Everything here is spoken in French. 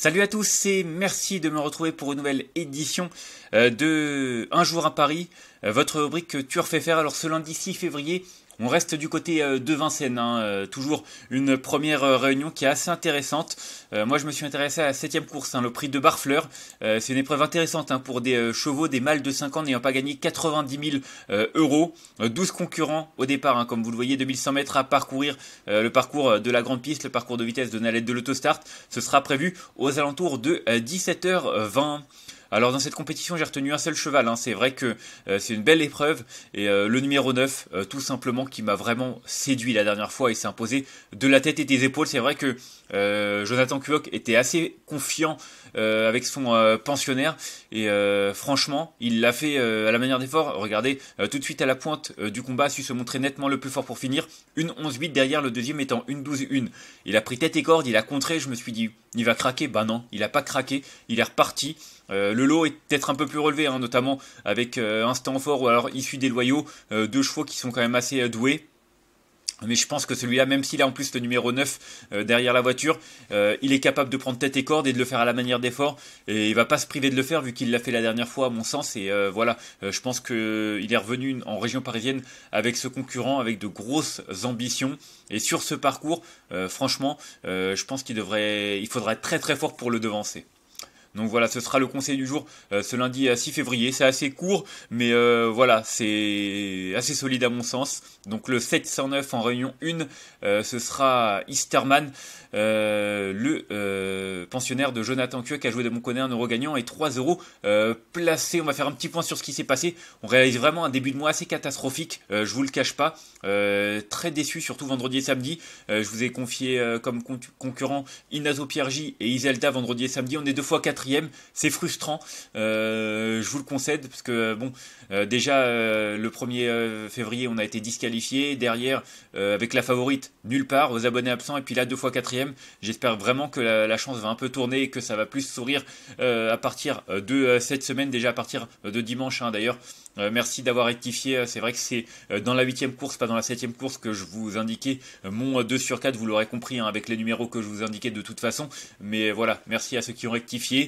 Salut à tous et merci de me retrouver pour une nouvelle édition euh, de Un jour à Paris, euh, votre rubrique que tu faire. Alors ce lundi 6 février, on reste du côté euh, de Vincennes, hein, euh, toujours une première euh, réunion qui est assez intéressante. moi, je me suis intéressé à la septième course, hein, le prix de Barfleur. c'est une épreuve intéressante hein, pour des chevaux, des mâles de 5 ans n'ayant pas gagné 90 000 euros. 12 concurrents au départ, comme vous le voyez, 2100 mètres à parcourir. le parcours de la grande piste, le parcours de vitesse de Nalette de l'autostart, ce sera prévu aux alentours de 17h20. Alors dans cette compétition, j'ai retenu un seul cheval. Hein. C'est vrai que euh, c'est une belle épreuve. Et euh, le numéro 9, euh, tout simplement, qui m'a vraiment séduit la dernière fois et s'est imposé de la tête et des épaules. C'est vrai que Jonathan Kuok était assez confiant avec son pensionnaire. Et franchement, il l'a fait à la manière d'effort. Regardez, tout de suite à la pointe du combat, a su se montrer nettement le plus fort pour finir. Une 11-8 derrière, le deuxième étant une 12-1. Il a pris tête et corde, il a contré. Je me suis dit il va craquer Bah non, il n'a pas craqué, il est reparti. Euh, le lot est peut-être un peu plus relevé, hein, notamment avec euh, un un fort ou alors issu des loyaux, euh, deux chevaux qui sont quand même assez doués. Mais je pense que celui-là, même s'il a en plus le numéro 9 euh, derrière la voiture, euh, il est capable de prendre tête et corde et de le faire à la manière d'effort. Et il va pas se priver de le faire vu qu'il l'a fait la dernière fois à mon sens. Et euh, voilà, je pense qu'il est revenu en région parisienne avec ce concurrent, avec de grosses ambitions. Et sur ce parcours, franchement, je pense qu'il devrait, il faudra être très très fort pour le devancer. Donc voilà, ce sera le conseil du jour euh, ce lundi 6 euh, février. C'est assez court, mais euh, voilà, c'est assez solide à mon sens. Donc le 709 en réunion 1, ce sera Easterman, le pensionnaire de Jonathan Kieu qui a joué de mon côté un euro gagnant et 3 euros placés. On va faire un petit point sur ce qui s'est passé. On réalise vraiment un début de mois assez catastrophique, je vous le cache pas. très déçu, surtout vendredi et samedi. je vous ai confié comme concurrent Inazo Piergi et Iselda vendredi et samedi. On est deux fois quatre. C'est frustrant, euh, je vous le concède, parce que bon, euh, déjà euh, le 1er février, on a été disqualifié. Derrière, avec la favorite, nulle part, aux abonnés absents, et puis là, deux fois quatrième. J'espère vraiment que la, chance va un peu tourner et que ça va plus sourire à partir de cette semaine, déjà à partir de dimanche hein, d'ailleurs. merci d'avoir rectifié. C'est vrai que c'est dans la huitième course, pas dans la septième course, que je vous indiquais mon 2 sur 4. Vous l'aurez compris hein, avec les numéros que je vous indiquais de toute façon. Mais voilà, merci à ceux qui ont rectifié.